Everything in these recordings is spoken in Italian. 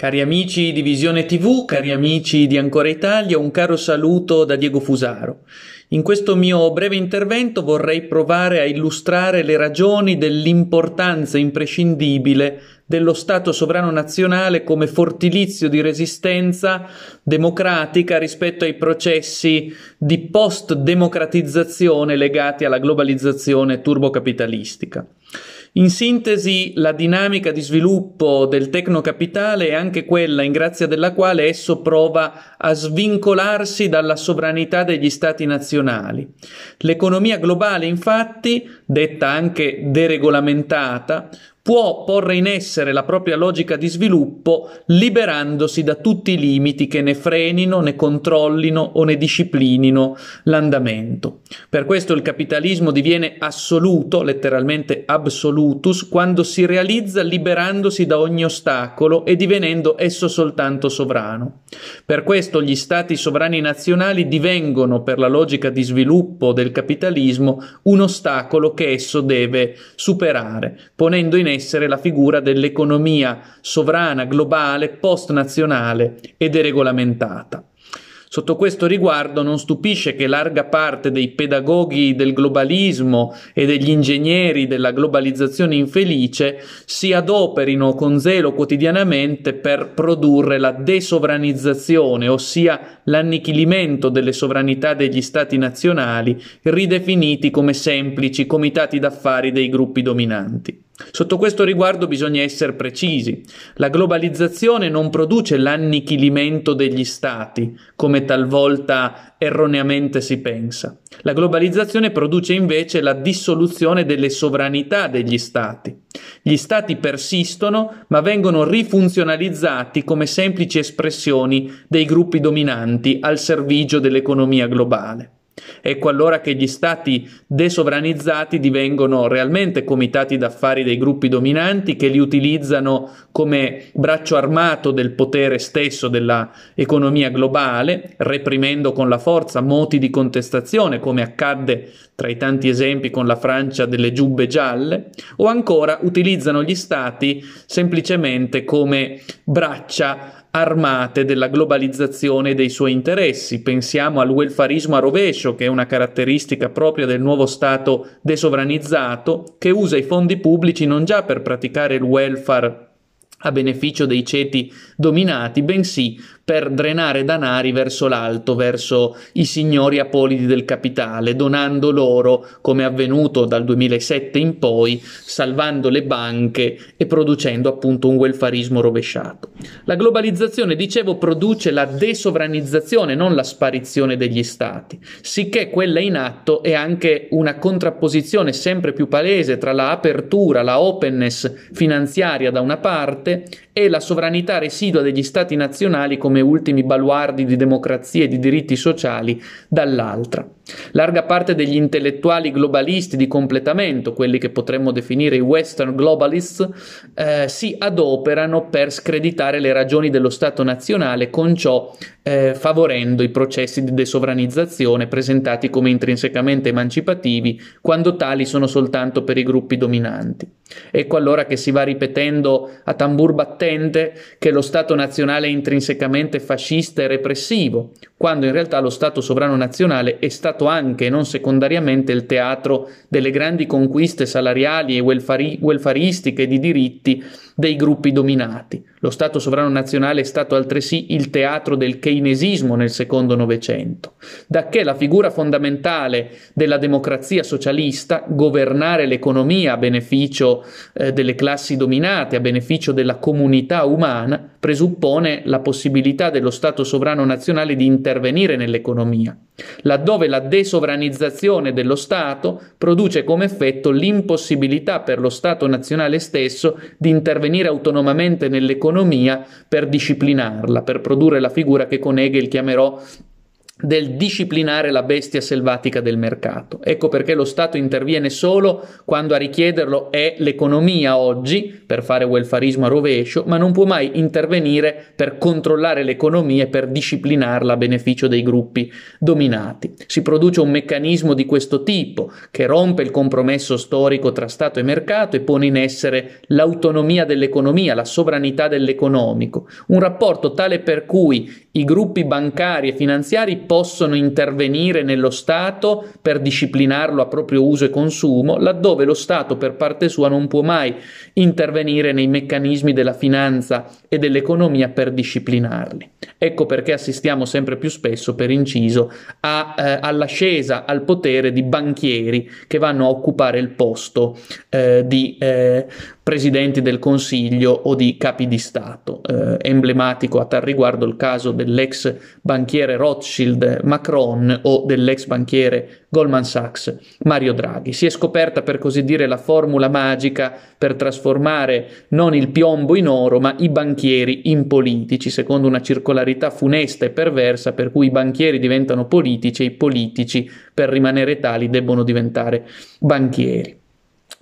Cari amici di Visione TV, cari amici di Ancora Italia, un caro saluto da Diego Fusaro. In questo mio breve intervento vorrei provare a illustrare le ragioni dell'importanza imprescindibile dello Stato sovrano nazionale come fortilizio di resistenza democratica rispetto ai processi di post-democratizzazione legati alla globalizzazione turbocapitalistica. In sintesi, la dinamica di sviluppo del tecnocapitale è anche quella in grazia della quale esso prova a svincolarsi dalla sovranità degli stati nazionali. L'economia globale, infatti, detta anche deregolamentata, può porre in essere la propria logica di sviluppo liberandosi da tutti i limiti che ne frenino, ne controllino o ne disciplinino l'andamento. Per questo il capitalismo diviene assoluto, letteralmente absolutus, quando si realizza liberandosi da ogni ostacolo e divenendo esso soltanto sovrano. Per questo gli stati sovrani nazionali divengono, per la logica di sviluppo del capitalismo, un ostacolo che esso deve superare, ponendo in essere la figura dell'economia sovrana, globale, post-nazionale e deregolamentata. Sotto questo riguardo non stupisce che larga parte dei pedagoghi del globalismo e degli ingegneri della globalizzazione infelice si adoperino con zelo quotidianamente per produrre la desovranizzazione, ossia l'annichilimento delle sovranità degli stati nazionali, ridefiniti come semplici comitati d'affari dei gruppi dominanti. Sotto questo riguardo bisogna essere precisi. La globalizzazione non produce l'annichilimento degli stati, come talvolta erroneamente si pensa. La globalizzazione produce invece la dissoluzione delle sovranità degli stati. Gli stati persistono, ma vengono rifunzionalizzati come semplici espressioni dei gruppi dominanti al servizio dell'economia globale. Ecco allora che gli stati desovranizzati divengono realmente comitati d'affari dei gruppi dominanti che li utilizzano come braccio armato del potere stesso dell'economia globale, reprimendo con la forza moti di contestazione, come accadde tra i tanti esempi con la Francia delle giubbe gialle, o ancora utilizzano gli stati semplicemente come braccia armate della globalizzazione e dei suoi interessi. Pensiamo al welfarismo a rovescio, che è una caratteristica propria del nuovo Stato desovranizzato, che usa i fondi pubblici non già per praticare il welfare a beneficio dei ceti dominati, bensì per drenare danari verso l'alto, verso i signori apolidi del capitale, donando loro, come è avvenuto dal 2007 in poi, salvando le banche e producendo appunto un welfarismo rovesciato. La globalizzazione, dicevo, produce la desovranizzazione, non la sparizione degli stati, sicché quella in atto è anche una contrapposizione sempre più palese tra la apertura, la openness finanziaria da una parte e la sovranità residua degli stati nazionali come come ultimi baluardi di democrazia e di diritti sociali dall'altra. Larga parte degli intellettuali globalisti di completamento, quelli che potremmo definire i western globalists, eh, si adoperano per screditare le ragioni dello Stato nazionale, con ciò eh, favorendo i processi di desovranizzazione presentati come intrinsecamente emancipativi, quando tali sono soltanto per i gruppi dominanti. Ecco allora che si va ripetendo a tambur battente che lo Stato nazionale è intrinsecamente fascista e repressivo, quando in realtà lo Stato sovrano nazionale è stato anche e non secondariamente il teatro delle grandi conquiste salariali e welfari- welfaristiche di diritti dei gruppi dominati. Lo Stato sovrano nazionale è stato altresì il teatro del keynesismo nel secondo Novecento, da che la figura fondamentale della democrazia socialista, governare l'economia a beneficio eh, delle classi dominate, a beneficio della comunità umana, presuppone la possibilità dello Stato sovrano nazionale di intervenire intervenire nell'economia, laddove la desovranizzazione dello Stato produce come effetto l'impossibilità per lo Stato nazionale stesso di intervenire autonomamente nell'economia per disciplinarla, per produrre la figura che con Hegel chiamerò del disciplinare la bestia selvatica del mercato. Ecco perché lo Stato interviene solo quando a richiederlo è l'economia oggi, per fare welfarismo a rovescio, ma non può mai intervenire per controllare l'economia e per disciplinarla a beneficio dei gruppi dominati. Si produce un meccanismo di questo tipo che rompe il compromesso storico tra Stato e mercato e pone in essere l'autonomia dell'economia, la sovranità dell'economico, un rapporto tale per cui i gruppi bancari e finanziari possono intervenire nello Stato per disciplinarlo a proprio uso e consumo, laddove lo Stato per parte sua non può mai intervenire nei meccanismi della finanza e dell'economia per disciplinarli. Ecco perché assistiamo sempre più spesso, per inciso, a, eh, all'ascesa al potere di banchieri che vanno a occupare il posto eh, di eh, presidenti del Consiglio o di capi di Stato. Eh, emblematico a tal riguardo il caso dell'ex banchiere Rothschild del Macron o dell'ex banchiere Goldman Sachs Mario Draghi. Si è scoperta per così dire la formula magica per trasformare non il piombo in oro ma i banchieri in politici, secondo una circolarità funesta e perversa per cui i banchieri diventano politici e i politici per rimanere tali debbono diventare banchieri.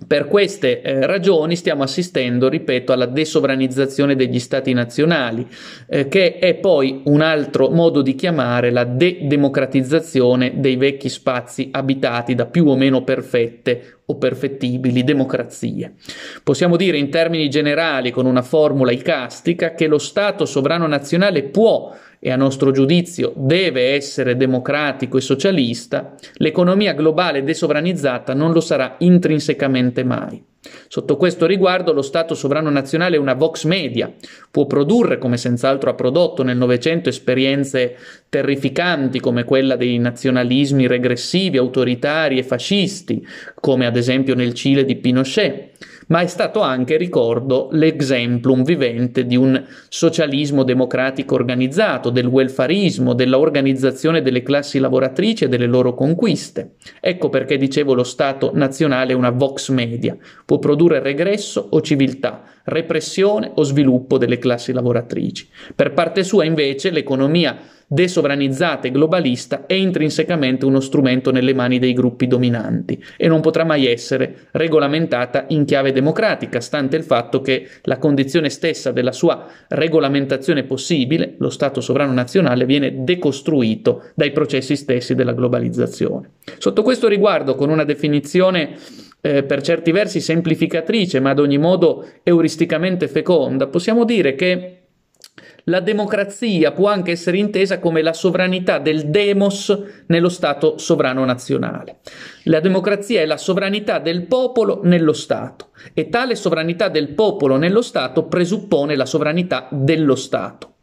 Per queste eh, ragioni stiamo assistendo, ripeto, alla desovranizzazione degli stati nazionali, eh, che è poi un altro modo di chiamare la de-democratizzazione dei vecchi spazi abitati da più o meno perfette o perfettibili democrazie. Possiamo dire in termini generali, con una formula icastica, che lo Stato sovrano nazionale può e a nostro giudizio deve essere democratico e socialista, l'economia globale desovranizzata non lo sarà intrinsecamente mai. Sotto questo riguardo lo Stato sovrano nazionale è una vox media, può produrre, come senz'altro ha prodotto nel Novecento, esperienze terrificanti come quella dei nazionalismi regressivi, autoritari e fascisti, come ad esempio nel Cile di Pinochet, ma è stato anche, ricordo, l'exemplum vivente di un socialismo democratico organizzato, del welfarismo, dell'organizzazione delle classi lavoratrici e delle loro conquiste. Ecco perché dicevo lo Stato nazionale è una vox media, può produrre regresso o civiltà, repressione o sviluppo delle classi lavoratrici. Per parte sua, invece, l'economia desovranizzata e globalista è intrinsecamente uno strumento nelle mani dei gruppi dominanti e non potrà mai essere regolamentata in chiave democratica, stante il fatto che la condizione stessa della sua regolamentazione possibile, lo Stato sovrano nazionale, viene decostruito dai processi stessi della globalizzazione. Sotto questo riguardo, con una definizione eh, per certi versi semplificatrice, ma ad ogni modo euristicamente feconda, possiamo dire che la democrazia può anche essere intesa come la sovranità del demos nello Stato sovrano nazionale. La democrazia è la sovranità del popolo nello Stato e tale sovranità del popolo nello Stato presuppone la sovranità dello Stato.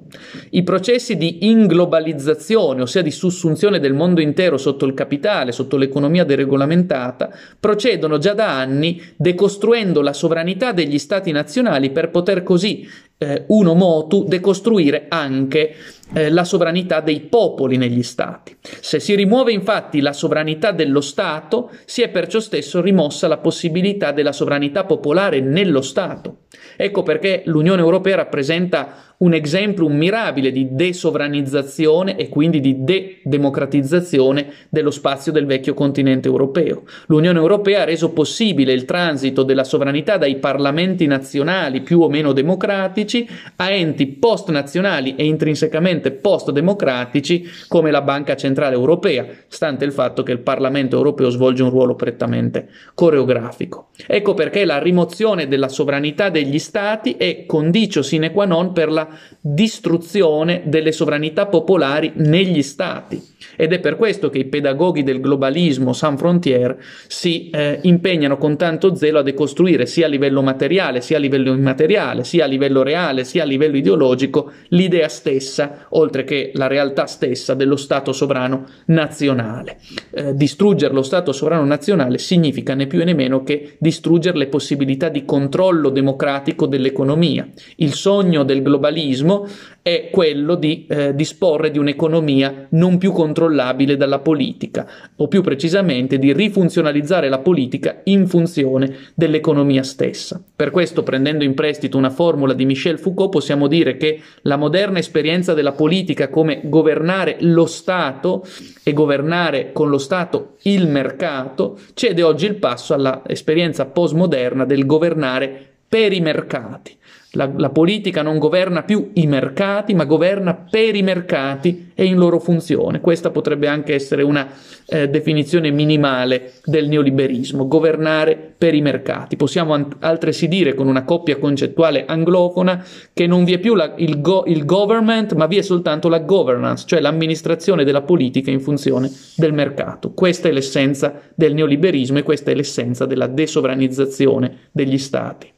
I processi di inglobalizzazione, ossia di sussunzione del mondo intero sotto il capitale, sotto l'economia deregolamentata, procedono già da anni decostruendo la sovranità degli stati nazionali per poter così, eh, uno motu, decostruire anche eh, la sovranità dei popoli negli stati. Se si rimuove infatti la sovranità dello Stato, si è perciò stesso rimossa la possibilità della sovranità popolare nello Stato. Ecco perché l'Unione Europea rappresenta un esempio mirabile di desovranizzazione e quindi di de-democratizzazione dello spazio del vecchio continente europeo. L'Unione Europea ha reso possibile il transito della sovranità dai parlamenti nazionali più o meno democratici a enti post-nazionali e intrinsecamente post-democratici come la Banca Centrale Europea, stante il fatto che il Parlamento Europeo svolge un ruolo prettamente coreografico. Ecco perché la rimozione della sovranità dei degli stati è condicio sine qua non per la distruzione delle sovranità popolari negli stati. Ed è per questo che i pedagoghi del globalismo sans frontier si eh, impegnano con tanto zelo a decostruire sia a livello materiale, sia a livello immateriale, sia a livello reale, sia a livello ideologico l'idea stessa, oltre che la realtà stessa dello Stato sovrano nazionale. Eh, distruggere lo Stato sovrano nazionale significa né più né meno che distruggere le possibilità di controllo democratico dell'economia. Il sogno del globalismo è quello di eh, disporre di un'economia non più controllata incontrollabile dalla politica, o più precisamente di rifunzionalizzare la politica in funzione dell'economia stessa. Per questo, prendendo in prestito una formula di Michel Foucault, possiamo dire che la moderna esperienza della politica come governare lo Stato e governare con lo Stato il mercato cede oggi il passo all'esperienza postmoderna del governare per i mercati la, la politica non governa più i mercati, ma governa per i mercati e in loro funzione. Questa potrebbe anche essere una eh, definizione minimale del neoliberismo, governare per i mercati. Possiamo an- altresì dire con una coppia concettuale anglofona che non vi è più la, il, go- il government, ma vi è soltanto la governance, cioè l'amministrazione della politica in funzione del mercato. Questa è l'essenza del neoliberismo e questa è l'essenza della desovranizzazione degli stati.